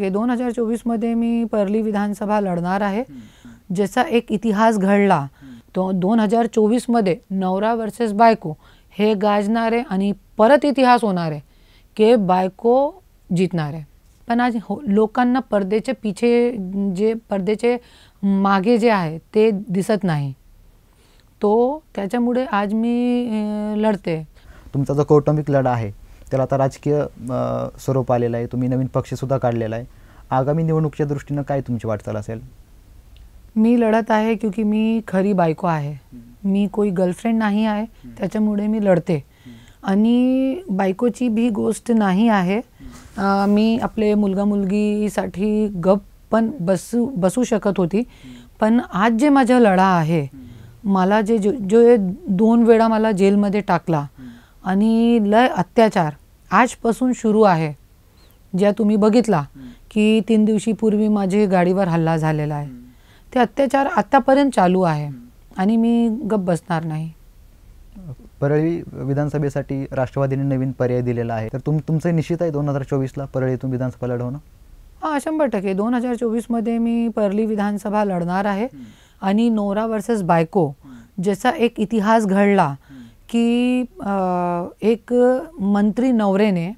दोन हजार मध्ये मी परली विधानसभा लढणार आहे ज्याचा एक इतिहास घडला तो दोन हजार मध्ये नवरा वर्सेस बायको हे गाजणारे आणि परत इतिहास होणार आहे की बायको जितणार आहे पण आज हो लोकांना पडदेचे पिछे जे पडदेचे मागे जे आहे ते दिसत नाही तो त्याच्यामुळे आज मी लढते तुमचा जो कौटुंबिक लढा आहे त्याला आता राजकीय स्वरूप आलेलं आहे तुम्ही नवीन पक्षसुद्धा काढलेला आहे आगामी निवडणुकीच्या दृष्टीनं काय तुमची वाटचाल असेल मी लढत आहे क्योंकि मी खरी बायको आहे मी कोई गर्लफ्रेंड नाही आहे त्याच्यामुळे मी लढते आणि बायकोची भी गोष्ट नाही आहे मी आपले मुलगा मुलगीसाठी गप पण बसू बसू शकत होती पण आज जे माझा लढा आहे मला जे जो, जो दोन वेळा मला जेलमध्ये टाकला आणि लय अत्याचार आजपासून सुरू आहे ज्या तुम्ही बघितला की तीन दिवशीपूर्वी माझे गाडीवर हल्ला झालेला आहे ते अत्याचार आत्तापर्यंत चालू आहे आणि मी गप्प बसणार नाही परळी विधानसभेसाठी राष्ट्रवादीने नवीन पर्याय दिलेला आहे तर तुम तुमचं निश्चित आहे दोन हजार चोवीसला परळीतून विधानसभा लढवणं हां शंभर टक्के दोन हजार चोवीसमध्ये मी परली विधानसभा लढणार आहे आणि नोरा वर्सेस बायको ज्याचा एक इतिहास घडला की एक मंत्री नवरेने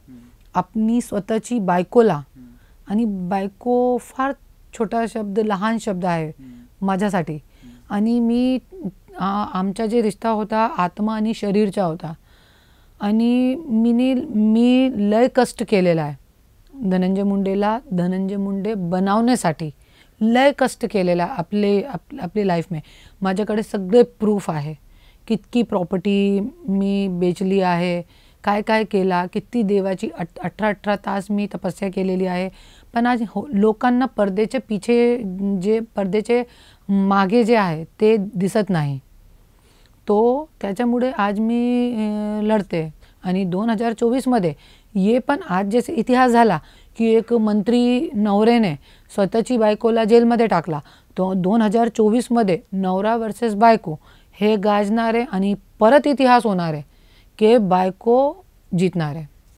आपली स्वतःची बायकोला आणि बायको फार छोटा शब्द लहान शब्द आहे माझ्यासाठी आणि मी आमचा जे रिश्ता होता आत्मा आणि शरीरचा होता आणि मीने मी लय कष्ट केलेला आहे धनंजय मुंडेला धनंजय मुंडे बनवण्यासाठी लय कष्ट केलेला आपले आप आपली लाईफ माझ्याकडे सगळे प्रूफ आहे कितकी प्रॉपर्टी मी बेचली आहे काय काय केला किती देवाची अठ अठरा अठरा तास मी तपस्या केलेली आहे पण आज हो लोकांना पडदेचे पिछे जे पडदेचे मागे जे आहे ते दिसत नाही तो त्याच्यामुळे आज मी लढते आणि दोन हजार चोवीसमध्ये ये पण आज जसे इतिहास झाला की एक मंत्री नवरेने स्वतःची बायकोला जेलमध्ये टाकला तो दोन हजार चोवीसमध्ये नवरा वर्सेस बायको हे गाजणार आहे आणि परत इतिहास होणार आहे की बायको जितणार आहे